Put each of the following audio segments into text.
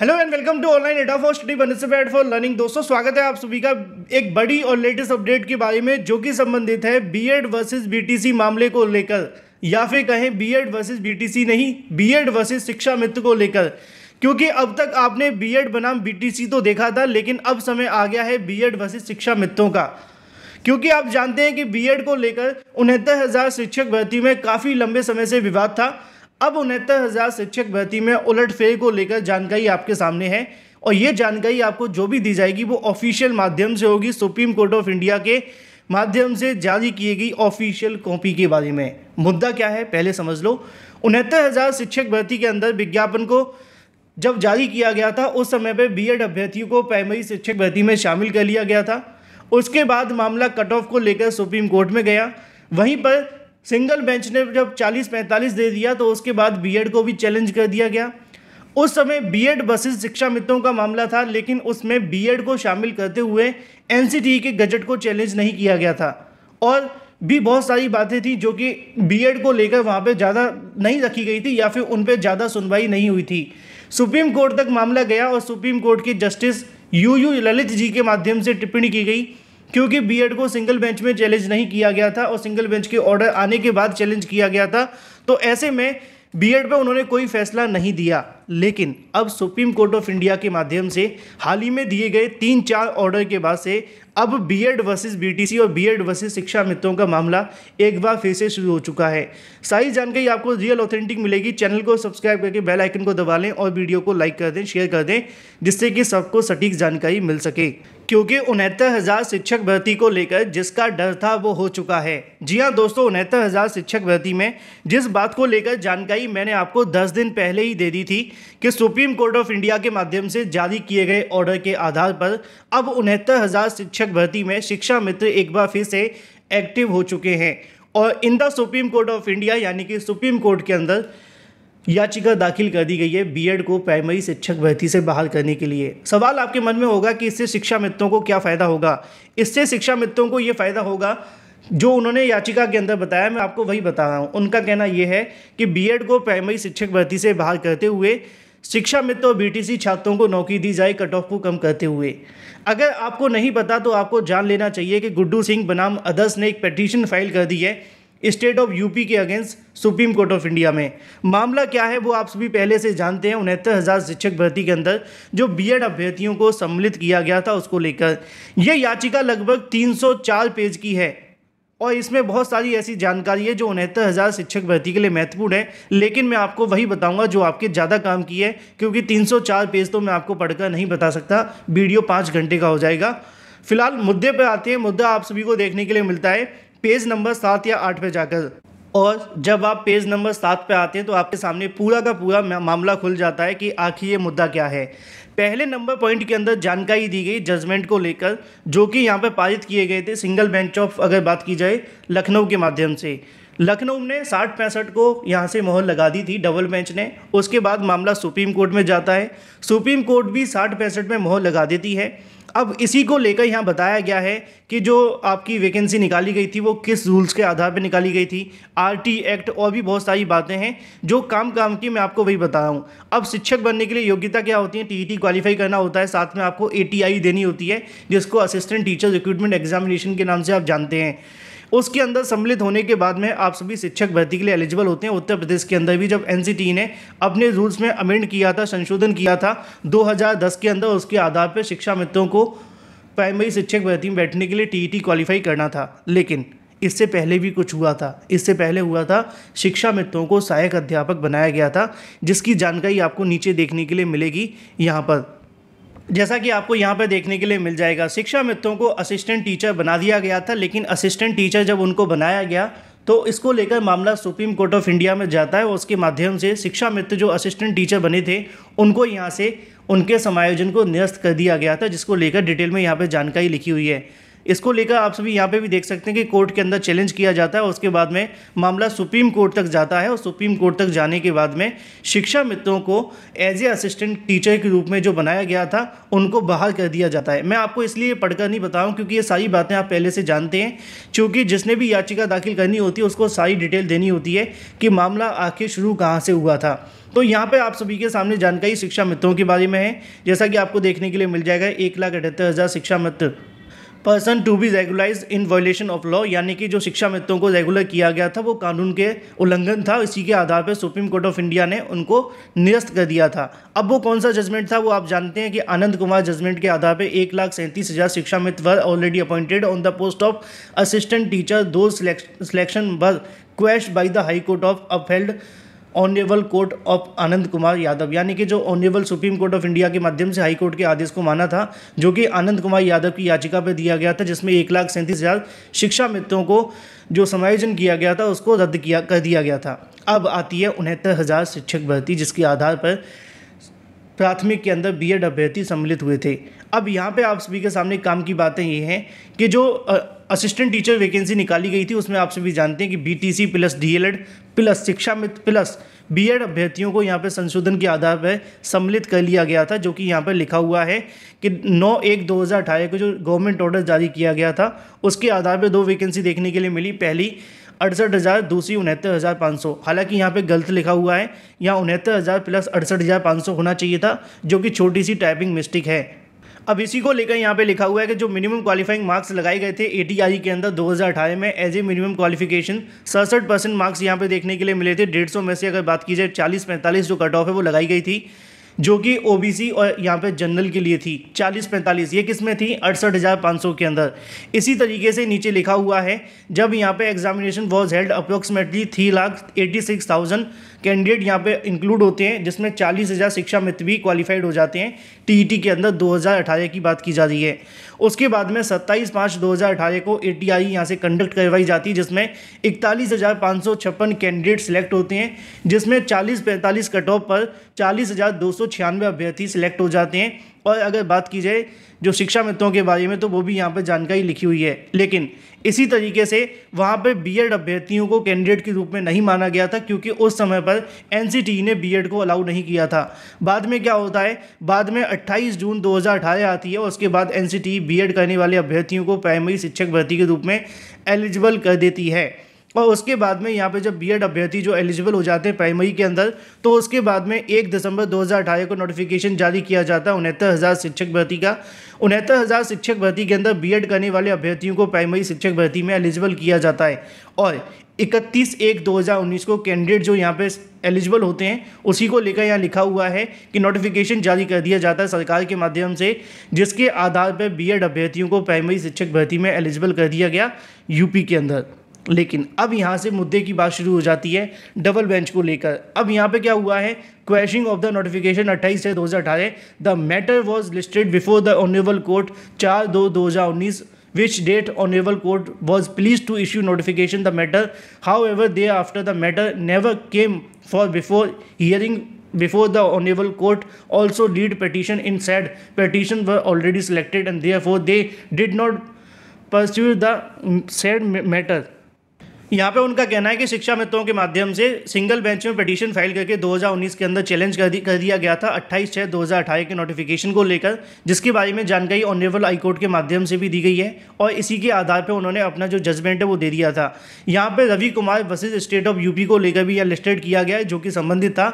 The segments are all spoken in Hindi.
hello and welcome to online data for study बनसिपेट फॉर लर्निंग दोस्तों स्वागत है आप सभी का एक बड़ी और लेटेस्ट अपडेट के बारे में जो कि संबंधित है बीएड वर्सेस बीटीसी मामले को लेकर या फिर कहें बीएड वर्सेस बीटीसी नहीं बीएड वर्सेस शिक्षा मित्र को लेकर क्योंकि अब तक आपने बी बनाम बी तो देखा था लेकिन अब समय आ गया है बी एड शिक्षा मित्रों का क्योंकि आप जानते हैं कि बी को लेकर उनहत्तर शिक्षक भर्ती में काफ़ी लंबे समय से विवाद था अब उनहत्तर हज़ार शिक्षक भर्ती में उलटफेर को लेकर जानकारी आपके सामने है और ये जानकारी आपको जो भी दी जाएगी वो ऑफिशियल माध्यम से होगी सुप्रीम कोर्ट ऑफ इंडिया के माध्यम से जारी की गई ऑफिशियल कॉपी के बारे में मुद्दा क्या है पहले समझ लो उनहत्तर हज़ार शिक्षक भर्ती के अंदर विज्ञापन को जब जारी किया गया था उस समय पर एड अभ्यर्थियों को प्राइमरी शिक्षक भर्ती में शामिल कर लिया गया था उसके बाद मामला कट ऑफ को लेकर सुप्रीम कोर्ट में गया वहीं पर सिंगल बेंच ने जब 40-45 दे दिया तो उसके बाद बीएड को भी चैलेंज कर दिया गया उस समय बीएड बसेस शिक्षा मित्रों का मामला था लेकिन उसमें बीएड को शामिल करते हुए एनसीटी e के गजट को चैलेंज नहीं किया गया था और भी बहुत सारी बातें थी जो कि बीएड को लेकर वहाँ पे ज़्यादा नहीं रखी गई थी या फिर उन पर ज़्यादा सुनवाई नहीं हुई थी सुप्रीम कोर्ट तक मामला गया और सुप्रीम कोर्ट के justice U U Lalit ji के माध्यम से टिप्पणी की गई क्योंकि बीएड को सिंगल बेंच में चैलेंज नहीं किया गया था और सिंगल बेंच के ऑर्डर आने के बाद चैलेंज किया गया था तो ऐसे में बीएड पर उन्होंने कोई फैसला नहीं दिया लेकिन अब सुप्रीम कोर्ट ऑफ इंडिया के माध्यम से हाल ही में दिए गए तीन चार ऑर्डर के बाद से अब बीएड वर्सेस बीटीसी और बीएड वर्सेस शिक्षा मित्रों का मामला एक बार फिर से शुरू हो चुका है सारी जानकारी आपको रियल ऑथेंटिक मिलेगी चैनल को सब्सक्राइब करके बेल आइकन को दबा लें और वीडियो को लाइक कर दें शेयर कर दें जिससे कि सबको सटीक जानकारी मिल सके क्योंकि उनहत्तर हज़ार शिक्षक भर्ती को लेकर जिसका डर था वो हो चुका है जी हाँ दोस्तों उनहत्तर हज़ार शिक्षक भर्ती में जिस बात को लेकर जानकारी मैंने आपको 10 दिन पहले ही दे दी थी कि सुप्रीम कोर्ट ऑफ इंडिया के माध्यम से जारी किए गए ऑर्डर के आधार पर अब उनहत्तर हज़ार शिक्षक शिक्षक भर्ती में शिक्षा मित्र एक बार फिर से एक्टिव हो चुके हैं और in the supreme court of India यानी कि सुप्रीम कोर्ट के अंदर याचिका दाखिल कर दी गई है बीएड को प्राइमरी शिक्षक भर्ती से बाहर करने के लिए सवाल आपके मन में होगा कि इससे शिक्षा मित्रों को क्या फ़ायदा होगा इससे शिक्षा मित्रों को ये फ़ायदा होगा जो उन्होंने याचिका के अंदर बताया मैं आपको वही बता रहा हूँ उनका कहना यह है कि बीएड को प्राइमरी शिक्षक भर्ती से बाहर करते हुए शिक्षा मित्र तो और बीटीसी छात्रों को नौकरी दी जाए कट ऑफ को कम करते हुए अगर आपको नहीं पता तो आपको जान लेना चाहिए कि गुड्डू सिंह बनाम अदर्स ने एक पटिशन फाइल कर दी है स्टेट ऑफ यूपी के against supreme court of India में मामला क्या है वो आप सभी पहले से जानते हैं उनहत्तर हज़ार शिक्षक भर्ती के अंदर जो बीएड अभ्यर्थियों को सम्मिलित किया गया था उसको लेकर यह याचिका लगभग 304 पेज की है और इसमें बहुत सारी ऐसी जानकारी है जो उनहत्तर हज़ार शिक्षक भर्ती के लिए महत्वपूर्ण है लेकिन मैं आपको वही बताऊंगा जो आपके ज़्यादा काम की है क्योंकि 304 पेज तो मैं आपको पढ़कर नहीं बता सकता वीडियो पाँच घंटे का हो जाएगा फिलहाल मुद्दे पर आते हैं मुद्दा आप सभी को देखने के लिए मिलता है पेज नंबर सात या आठ पर जाकर और जब आप पेज नंबर सात पे आते हैं तो आपके सामने पूरा का पूरा मामला खुल जाता है कि आखिर ये मुद्दा क्या है पहले नंबर पॉइंट के अंदर जानकारी दी गई जजमेंट को लेकर जो कि यहाँ पर पारित किए गए थे सिंगल बेंच ऑफ अगर बात की जाए लखनऊ के माध्यम से लखनऊ ने साठ पैंसठ को यहाँ से मोहर लगा दी थी डबल बेंच ने उसके बाद मामला सुप्रीम कोर्ट में जाता है सुप्रीम कोर्ट भी साठ पैंसठ में मोहर लगा देती है अब इसी को लेकर यहाँ बताया गया है कि जो आपकी वैकेंसी निकाली गई थी वो किस रूल्स के आधार पर निकाली गई थी आरटी एक्ट और भी बहुत सारी बातें हैं जो काम काम की मैं आपको वही बता रहा हूँ अब शिक्षक बनने के लिए योग्यता क्या होती है टीईटी क्वालिफाई e करना होता है साथ में आपको ए देनी होती है जिसको असिस्टेंट टीचर रिक्रूटमेंट एग्जामिनेशन के नाम से आप जानते हैं उसके अंदर सम्मिलित होने के बाद में आप सभी शिक्षक भर्ती के लिए एलिजिबल होते हैं उत्तर प्रदेश के अंदर भी जब एन ने अपने रूल्स में अमेंड किया था संशोधन किया था दो के अंदर उसके आधार पर शिक्षा मित्रों को प्राइमरी शिक्षक भर्ती में बैठने के लिए टी क्वालिफाई e करना था लेकिन इससे पहले भी कुछ हुआ था इससे पहले हुआ था शिक्षा मित्रों को सहायक अध्यापक बनाया गया था जिसकी जानकारी आपको नीचे देखने के लिए मिलेगी यहाँ पर जैसा कि आपको यहाँ पर देखने के लिए मिल जाएगा शिक्षा मित्रों को असिस्टेंट टीचर बना दिया गया था लेकिन असिस्टेंट टीचर जब उनको बनाया गया तो इसको लेकर मामला सुप्रीम कोर्ट ऑफ इंडिया में जाता है और उसके माध्यम से शिक्षा मित्र जो असिस्टेंट टीचर बने थे उनको यहाँ से उनके समायोजन को निरस्त कर दिया गया था जिसको लेकर डिटेल में यहाँ पर जानकारी लिखी हुई है इसको लेकर आप सभी यहाँ पे भी देख सकते हैं कि कोर्ट के अंदर चैलेंज किया जाता है और उसके बाद में मामला सुप्रीम कोर्ट तक जाता है और सुप्रीम कोर्ट तक जाने के बाद में शिक्षा मित्रों को एज ए असिस्टेंट टीचर के रूप में जो बनाया गया था उनको बाहर कर दिया जाता है मैं आपको इसलिए पढ़कर नहीं बताऊँ क्योंकि ये सारी बातें आप पहले से जानते हैं चूँकि जिसने भी याचिका दाखिल करनी होती है उसको सारी डिटेल देनी होती है कि मामला आखिर शुरू कहाँ से हुआ था तो यहाँ पे आप सभी के सामने जानकारी शिक्षा मित्रों के बारे में है जैसा कि आपको देखने के लिए मिल जाएगा एक लाख अठहत्तर हज़ार शिक्षा मित्र person to be regularise in violation of law यानी कि जो शिक्षा मित्रों को रेगुलर किया गया था वो कानून के उल्लंघन था इसी के आधार पर सुप्रीम कोर्ट ऑफ इंडिया ने उनको निरस्त कर दिया था अब वो कौन सा जजमेंट था वो आप जानते हैं कि आनंद कुमार जजमेंट के आधार पर एक लाख सैंतीस हज़ार शिक्षा मित्र were already appointed on the post of assistant teacher though selection were quashed by the high court of upheld honourable court of Anand Kumar Yadav यानी कि जो honourable supreme court of India के माध्यम से हाई कोर्ट के आदेश को माना था जो कि आनंद कुमार यादव की याचिका पर दिया गया था जिसमें एक लाख सैंतीस हज़ार शिक्षा मित्रों को जो समायोजन किया गया था उसको रद्द किया कर दिया गया था अब आती है उनहत्तर हज़ार शिक्षक भर्ती जिसके आधार पर प्राथमिक के अंदर बीएड अभ्यर्थी सम्मिलित हुए थे अब यहाँ पे आप सभी के सामने काम की बातें ये हैं कि जो असिस्टेंट टीचर वैकेंसी निकाली गई थी उसमें आप सभी जानते हैं कि बीटीसी प्लस डीएलएड प्लस शिक्षा मित्र प्लस बीएड अभ्यर्थियों को यहाँ पर संशोधन के आधार पर सम्मिलित कर लिया गया था जो कि यहाँ पर लिखा हुआ है कि 9 एक 2018 को जो गवर्नमेंट ऑर्डर जारी किया गया था उसके आधार पर दो वैकेंसी देखने के लिए मिली पहली अड़सठ हज़ार दूसरी उनहत्तर हज़ार पाँच सौ हालांकि यहाँ पे गलत लिखा हुआ है यहाँ उनहत्तर हज़ार प्लस अड़सठ हज़ार पाँच सौ होना चाहिए था जो कि छोटी सी टाइपिंग मिस्टेक है अब इसी को लेकर यहाँ पे लिखा हुआ है कि जो मिनिमम क्वालिफाइंग मार्क्स लगाए गए थे ए के अंदर दो में एज ए मिनिमम क्वालिफिकेशन सड़सठ परसेंट मार्क्स यहाँ पे देखने के लिए मिले थे डेढ़ सौ में से अगर बात की जाए चालीस पैंतालीस जो कट ऑफ है वो लगाई गई थी जो कि ओबीसी और यहाँ पे जनरल के लिए थी चालीस पैंतालीस ये किस में थी अड़सठ हज़ार पाँच सौ के अंदर इसी तरीके से नीचे लिखा हुआ है जब यहाँ पे examination was held approximately three lakh eighty six thousand candidate यहाँ पे इंक्लूड होते हैं जिसमें चालीस हज़ार शिक्षा मित्र भी क्वालिफाइड हो जाते हैं टीईटी e के अंदर 2018 की बात की जा रही है उसके बाद में 27 पाँच 2018 को ए टी आई यहाँ से कंडक्ट करवाई जाती है जिसमें इकतालीस हज़ार पाँच सौ छप्पन कैंडिडेट सेलेक्ट होते हैं जिसमें चालीस पैंतालीस कट ऑफ पर चालीस हज़ार दो सौ छियानवे अभ्यर्थी सिलेक्ट हो जाते हैं और अगर बात की जाए जो शिक्षा मित्रों के बारे में तो वो भी यहाँ पर जानकारी लिखी हुई है लेकिन इसी तरीके से वहाँ पर बी अभ्यर्थियों को कैंडिडेट के रूप में नहीं माना गया था क्योंकि उस समय पर एन e ने बी को अलाउ नहीं किया था बाद में क्या होता है बाद में अट्ठाईस जून 2018 आती है और उसके बाद एन सी e करने वाले अभ्यर्थियों को प्राइमरी शिक्षक भर्ती के रूप में एलिजिबल कर देती है और उसके बाद में यहाँ पे जब बीएड अभ्यर्थी जो एलिजिबल हो जाते हैं प्राइमरी के अंदर तो उसके बाद में एक दिसंबर दो को नोटिफिकेशन जारी किया जाता है उनहत्तर हज़ार शिक्षक भर्ती का उनहत्तर हज़ार शिक्षक भर्ती के अंदर बीएड करने वाले अभ्यर्थियों को प्राइमरी शिक्षक भर्ती में एलिजिबल किया जाता है और इकतीस एक 2019 को कैंडिडेट जो यहाँ पे एलिजिबल होते हैं उसी को लेकर यहाँ लिखा हुआ है कि नोटिफिकेशन जारी कर दिया जाता है सरकार के माध्यम से जिसके आधार पर बीएड अभ्यर्थियों को प्राइमरी शिक्षक भर्ती में एलिजिबल कर दिया गया यूपी के अंदर लेकिन अब यहाँ से मुद्दे की बात शुरू हो जाती है डबल बेंच को लेकर अब यहाँ पे क्या हुआ है क्वेशिंग ऑफ द नोटिफिकेशन अट्ठाईस है दो हज़ार the matter was listed before the honourable court चार दो दो हज़ार उन्नीस which date honourable court was pleased to issue notification the matter however they after the matter never came for before hearing before the honourable court also lead petition in said petition we already selected and for they did not pursue the said matter यहाँ पे उनका कहना है कि शिक्षा मित्रों के माध्यम से सिंगल बेंच में पटिशन फाइल करके 2019 के अंदर चैलेंज कर, कर दिया गया था 28 छः 2018 के नोटिफिकेशन को लेकर जिसके बारे में जानकारी ऑनरेबल हाईकोर्ट के माध्यम से भी दी गई है और इसी के आधार पर उन्होंने अपना जो जजमेंट है वो दे दिया था यहाँ पर Ravi Kumar versus state of UP को लेकर भी यह लिस्टेड किया गया है जो कि संबंधित था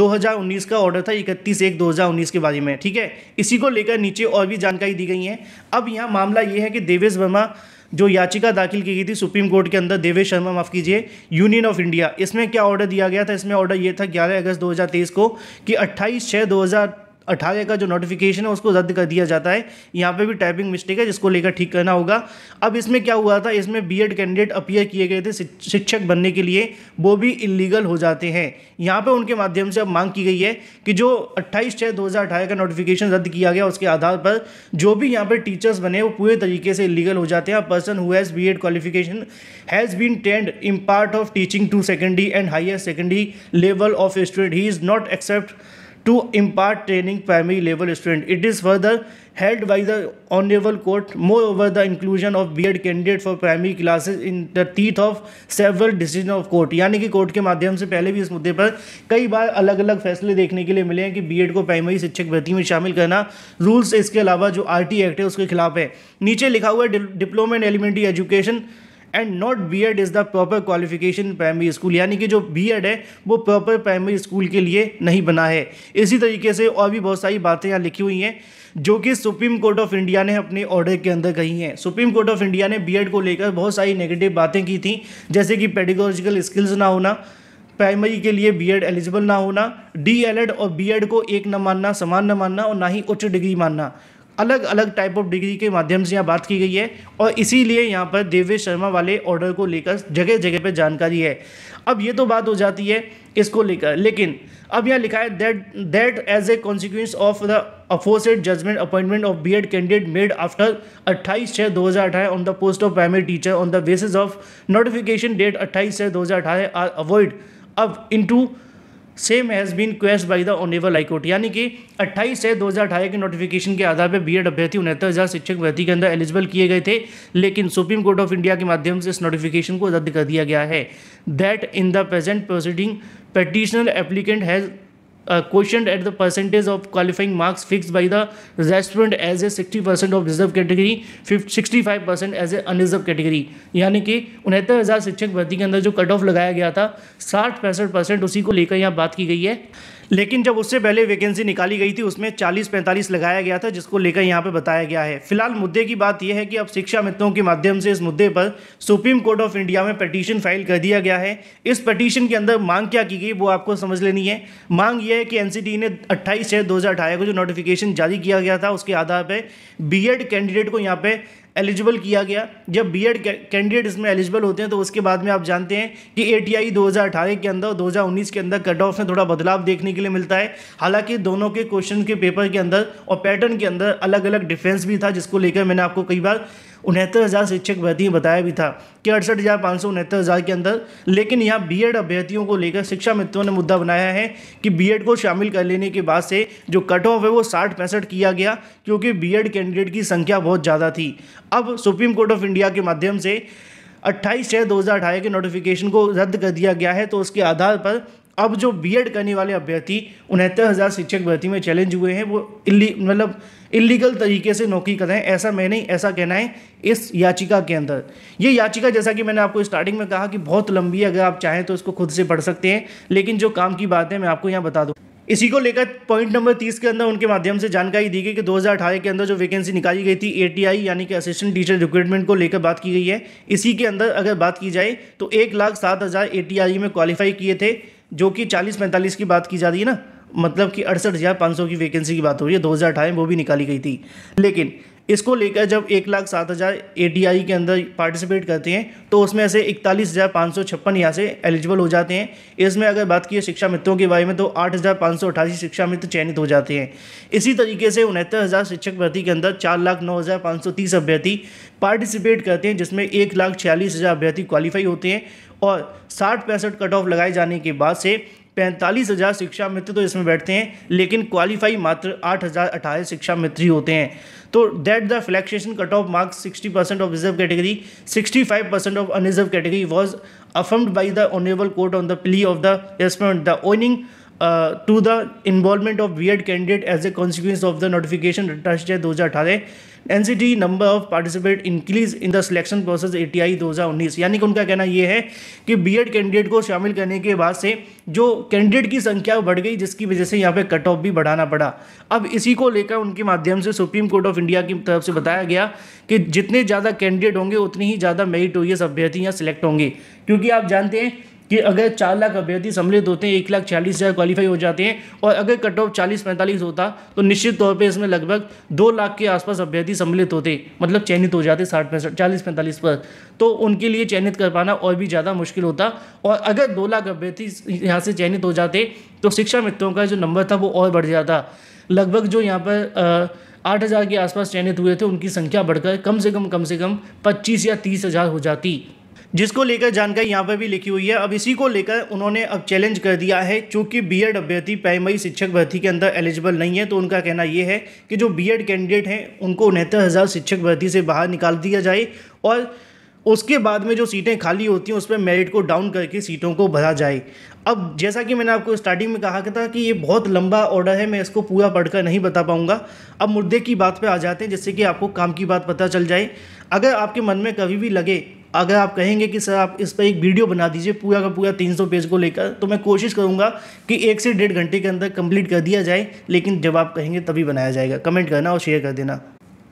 2019 का ऑर्डर था इकतीस एक 2019 के बारे में ठीक है इसी को लेकर नीचे और भी जानकारी दी गई है अब यहाँ मामला ये है कि देवेश वर्मा जो याचिका दाखिल की गई थी सुप्रीम कोर्ट के अंदर देवेश शर्मा माफ़ कीजिए यूनियन ऑफ इंडिया इसमें क्या ऑर्डर दिया गया था इसमें ऑर्डर यह था ग्यारह अगस्त 2023 को कि 28 छः 2023 अठारह का जो नोटिफिकेशन है उसको रद्द कर दिया जाता है यहाँ पे भी टाइपिंग मिस्टेक है जिसको लेकर ठीक करना होगा अब इसमें क्या हुआ था इसमें बीएड कैंडिडेट अपीयर किए गए थे शिक्षक बनने के लिए वो भी इलीगल हो जाते हैं यहाँ पर उनके माध्यम से अब मांग की गई है कि जो अट्ठाईस छः दो का नोटिफिकेशन रद्द किया गया उसके आधार पर जो भी यहाँ पर टीचर्स बने वो पूरे तरीके से इलीगल हो जाते हैं person who has B qualification has been trained impart of teaching to secondary and higher secondary level of student he is not accept to impart training primary level student it is further held by the honourable court moreover the inclusion of B Ed candidate for primary classes in the teeth of several decision of court यानी कि कोर्ट के माध्यम से पहले भी इस मुद्दे पर कई बार अलग अलग फैसले देखने के लिए मिले हैं कि बी एड को प्राइमरी शिक्षक भर्ती में शामिल करना रूल्स इसके अलावा जो आर टी एक्ट है उसके खिलाफ है नीचे लिखा हुआ है diploma and elementary education and not B Ed is the proper qualification primary school यानी कि जो बी एड है वो प्रॉपर प्राइमरी स्कूल के लिए नहीं बना है इसी तरीके से और भी बहुत सारी बातें यहाँ लिखी हुई हैं जो कि सुप्रीम कोर्ट ऑफ इंडिया ने अपने ऑर्डर के अंदर कही हैं सुप्रीम कोर्ट ऑफ इंडिया ने एड को लेकर बहुत सारी नेगेटिव बातें की थी जैसे कि पेडिकोलॉजिकल स्किल्स ना होना प्राइमरी के लिए बीएड एलिजिबल ना होना डीएलएड और बीएड को एक न मानना समान न मानना और ना ही उच्च डिग्री मानना अलग अलग टाइप ऑफ डिग्री के माध्यम से यहाँ बात की गई है और इसीलिए यहाँ पर देवेश शर्मा वाले ऑर्डर को लेकर जगह जगह पर जानकारी है अब ये तो बात हो जाती है इसको लेकर लेकिन अब यहाँ लिखा है that that as a consequence of the aforesaid judgement appointment of B Ed candidate made after 28 छः 2018 on the post of primary teacher on the basis of notification dated 28 छः 2018 are void ab initio same has been quashed by the honourable high court यानी कि 28 से 2018 के नोटिफिकेशन के आधार पर बी एड अभ्यर्थी उनहत्तर हज़ार शिक्षक भर्ती के अंदर एलिजिबल किए गए थे लेकिन सुप्रीम कोर्ट ऑफ इंडिया के माध्यम से इस नोटिफिकेशन को रद्द कर दिया गया है that in the present proceeding petitioner applicant has question at the percentage of qualifying marks fix by the respondent as a sixty percent of reserve category sixty five percent as a unreserved category यानी कि उनहत्तर हज़ार शिक्षक भर्ती के अंदर जो कट ऑफ लगाया गया था साठ पैंसठ परसेंट उसी को लेकर यहाँ बात की गई है लेकिन जब उससे पहले वैकेंसी निकाली गई थी उसमें 40-45 लगाया गया था जिसको लेकर यहाँ पर बताया गया है फिलहाल मुद्दे की बात यह है कि अब शिक्षा मित्रों के माध्यम से इस मुद्दे पर सुप्रीम कोर्ट ऑफ इंडिया में पटिशन फाइल कर दिया गया है इस पटिशन के अंदर मांग क्या की गई वो आपको समझ लेनी है मांग यह है कि एनसीटी ने अट्ठाईस छः दो को जो नोटिफिकेशन जारी किया गया था उसके आधार पर बी कैंडिडेट को यहाँ पर एलिजिबल किया गया जब बीएड कैंडिडेट इसमें एलिजिबल होते हैं तो उसके बाद में आप जानते हैं कि एटीआई 2018 के अंदर 2019 के अंदर कट ऑफ में थोड़ा बदलाव देखने के लिए मिलता है हालांकि दोनों के क्वेश्चन के पेपर के अंदर और पैटर्न के अंदर अलग अलग डिफेंस भी था जिसको लेकर मैंने आपको कई बार उनहत्तर हज़ार शिक्षक भर्तियाँ बताया भी था कि अड़सठ हज़ार पाँच सौ उनहत्तर हज़ार के अंदर लेकिन यहाँ बीएड अभ्यर्थियों को लेकर शिक्षा मित्रों ने मुद्दा बनाया है कि बीएड को शामिल कर लेने के बाद से जो कट ऑफ है वो साठ पैंसठ किया गया क्योंकि एड कैंडिडेट की संख्या बहुत ज़्यादा थी अब सुप्रीम कोर्ट ऑफ इंडिया के माध्यम से अट्ठाईस छः 2018 के नोटिफिकेशन को रद्द कर दिया गया है तो उसके आधार पर अब जो बीएड करने वाले अभ्यर्थी उनहत्तर हज़ार शिक्षक भर्ती में चैलेंज हुए हैं वो इल्ली मतलब इलीगल तरीके से नौकरी कर रहे हैं ऐसा मैं नहीं ऐसा कहना है इस याचिका के अंदर ये याचिका जैसा कि मैंने आपको स्टार्टिंग में कहा कि बहुत लंबी है अगर आप चाहें तो इसको खुद से पढ़ सकते हैं लेकिन जो काम की बात है मैं आपको यहाँ बता दूँ इसी को लेकर पॉइंट नंबर तीस के अंदर उनके माध्यम से जानकारी दी गई कि 2018 के अंदर जो वैकेंसी निकाली गई थी एटीआई यानी कि असिस्टेंट टीचर रिक्रूटमेंट को लेकर बात की गई है इसी के अंदर अगर बात की जाए तो एक लाख सात हज़ार ए में क्वालिफाई किए थे जो कि चालीस पैंतालीस की बात की जा रही है ना मतलब कि अड़सठ हज़ार पाँच सौ की वैकेंसी की बात हो रही है दो हज़ार अठारह में वो भी निकाली गई थी लेकिन इसको लेकर जब एक लाख सात हज़ार ए के अंदर पार्टिसिपेट करते हैं तो उसमें ऐसे इकतालीस हज़ार पाँच सौ छप्पन यहाँ से एलिजिबल हो जाते हैं इसमें अगर बात की शिक्षा मित्रों के बारे में तो आठ हज़ार पाँच सौ अठासी शिक्षा मित्र चयनित हो जाते हैं इसी तरीके से उनहत्तर हज़ार शिक्षक भर्ती के अंदर चार लाख नौ हज़ार पाँच सौ तीस अभ्यर्थी पार्टिसिपेट करते हैं जिसमें एक लाख छियालीस हज़ार अभ्यर्थी क्वालिफाई होते हैं और साठ पैंसठ कट ऑफ लगाए जाने के बाद से पैंतालीस हज़ार शिक्षा मित्र तो इसमें बैठते हैं लेकिन क्वालिफाई मात्र आठ हज़ार अठारह शिक्षा मित्र ही होते हैं तो that the relaxation cut off marks sixty percent of reserve category sixty five percent of unreserved category was affirmed by the honourable court on the plea of the respondent the owing to the involvement of B Ed candidate as a consequence of the notification consequence दो हज़ार अठारह N C T number of participate increase in the selection process A T I दो हज़ार उन्नीस यानी कि उनका कहना यह है कि एड कैंडिडेट को शामिल करने के बाद से जो कैंडिडेट की संख्या बढ़ गई जिसकी वजह से यहाँ पे कट ऑफ भी बढ़ाना पड़ा अब इसी को लेकर उनके माध्यम से सुप्रीम कोर्ट ऑफ इंडिया की तरफ से बताया गया कि जितने ज़्यादा कैंडिडेट होंगे उतनी ही ज़्यादा मेरिटोरियस अभ्यर्थी यहाँ सिलेक्ट होंगे क्योंकि आप जानते हैं कि अगर चार लाख अभ्यर्थी सम्मिलित होते हैं एक लाख छियालीस हज़ार क्वालिफाई हो जाते हैं और अगर कट ऑफ चालीस पैंतालीस होता तो निश्चित तौर पर इसमें लगभग दो लाख के आसपास अभ्यर्थी सम्मिलित होते मतलब चयनित हो जाते साठ पैंसठ चालीस पैंतालीस पर तो उनके लिए चयनित कर पाना और भी ज़्यादा मुश्किल होता और अगर दो लाख अभ्यर्थी यहाँ से चयनित हो जाते तो शिक्षा मित्रों का जो नंबर था वो और बढ़ जाता लगभग जो यहाँ पर आठ हज़ार के आसपास चयनित हुए थे उनकी संख्या बढ़कर कम से कम कम से कम पच्चीस या तीस हज़ार हो जाती जिसको लेकर जानकारी यहाँ पर भी लिखी हुई है अब इसी को लेकर उन्होंने अब चैलेंज कर दिया है चूँकि बी एड अभ्यर्थी प्राइमरी शिक्षक भर्ती के अंदर एलिजिबल नहीं है तो उनका कहना यह है कि जो बी एड कैंडिडेट हैं उनको उनहत्तर हज़ार शिक्षक भर्ती से बाहर निकाल दिया जाए और उसके बाद में जो सीटें खाली होती हैं उस पर मेरिट को डाउन करके सीटों को भरा जाए अब जैसा कि मैंने आपको स्टार्टिंग में कहा था कि ये बहुत लंबा ऑर्डर है मैं इसको पूरा पढ़कर नहीं बता पाऊंगा अब मुद्दे की बात पे आ जाते हैं जिससे कि आपको काम की बात पता चल जाए अगर आपके मन में कभी भी लगे अगर आप कहेंगे कि सर आप इस पर एक वीडियो बना दीजिए पूरा का पूरा 300 पेज को लेकर तो मैं कोशिश करूँगा कि एक से डेढ़ घंटे के अंदर कंप्लीट कर दिया जाए लेकिन जब आप कहेंगे तभी बनाया जाएगा कमेंट करना और शेयर कर देना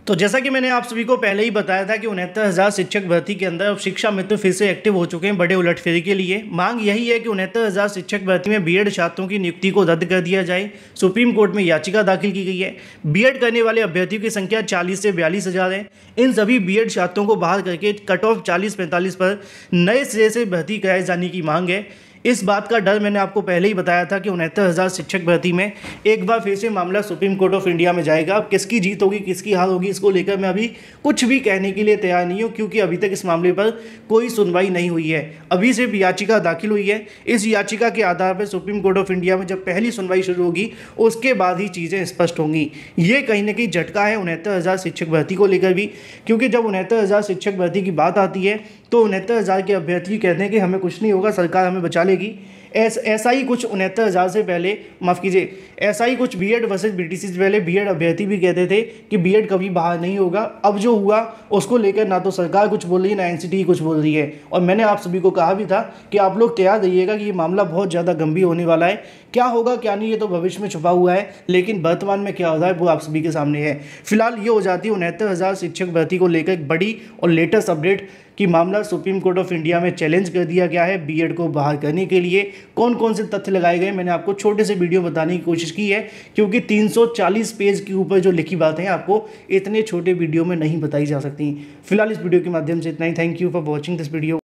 तो जैसा कि मैंने आप सभी को पहले ही बताया था कि उनहत्तर हज़ार शिक्षक भर्ती के अंदर अब शिक्षा मित्र फिर से एक्टिव हो चुके हैं बड़े उलटफेरी के लिए मांग यही है कि उनहत्तर हज़ार शिक्षक भर्ती में बीएड छात्रों की नियुक्ति को रद्द कर दिया जाए सुप्रीम कोर्ट में याचिका दाखिल की गई है बीएड करने वाले अभ्यर्थियों की संख्या चालीस से बयालीस हज़ार है इन सभी बी छात्रों को बाहर करके कट ऑफ चालीस पैंतालीस पर नए सिरे से भर्ती कराए जाने की मांग है इस बात का डर मैंने आपको पहले ही बताया था कि उनहत्तर हज़ार शिक्षक भर्ती में एक बार फिर से मामला सुप्रीम कोर्ट ऑफ इंडिया में जाएगा अब किसकी जीत होगी किसकी हार होगी इसको लेकर मैं अभी कुछ भी कहने के लिए तैयार नहीं हूँ क्योंकि अभी तक इस मामले पर कोई सुनवाई नहीं हुई है अभी सिर्फ याचिका दाखिल हुई है इस याचिका के आधार पर सुप्रीम कोर्ट ऑफ इंडिया में जब पहली सुनवाई शुरू होगी उसके बाद ही चीज़ें स्पष्ट होंगी ये कहीं ना कहीं झटका है उनहत्तर हज़ार शिक्षक भर्ती को लेकर भी क्योंकि जब उनहत्तर हज़ार शिक्षक भर्ती की बात आती है तो उनहत्तर हज़ार के अभ्यर्थी कहते हैं कि हमें कुछ नहीं होगा सरकार हमें बचा निकालेगी एस एस आई कुछ उनहत्तर हज़ार से पहले माफ़ कीजिए एस आई कुछ B Ed versus B T C से पहले बी एड अभ्यर्थी भी कहते थे कि बी एड कभी बाहर नहीं होगा अब जो हुआ उसको लेकर ना तो सरकार कुछ बोल रही है ना एन सी टी कुछ बोल रही है और मैंने आप सभी को कहा भी था कि आप लोग तैयार रहिएगा कि ये मामला बहुत ज़्यादा गंभीर होने वाला है क्या होगा क्या नहीं ये तो भविष्य में छुपा हुआ है लेकिन वर्तमान में क्या हो रहा है वो आप सभी के सामने है फिलहाल ये हो जाती है उनहत्तर हज़ार शिक्षक भर्ती को लेकर एक बड़ी और लेटेस्ट अपडेट कि मामला सुप्रीम कोर्ट ऑफ इंडिया में चैलेंज कर दिया गया है बीएड को बाहर करने के लिए कौन कौन से तथ्य लगाए गए मैंने आपको छोटे से वीडियो बताने की कोशिश की है क्योंकि 340 पेज के ऊपर जो लिखी बातें हैं आपको इतने छोटे वीडियो में नहीं बताई जा सकती फिलहाल इस वीडियो के माध्यम से इतना ही thank you for watching this video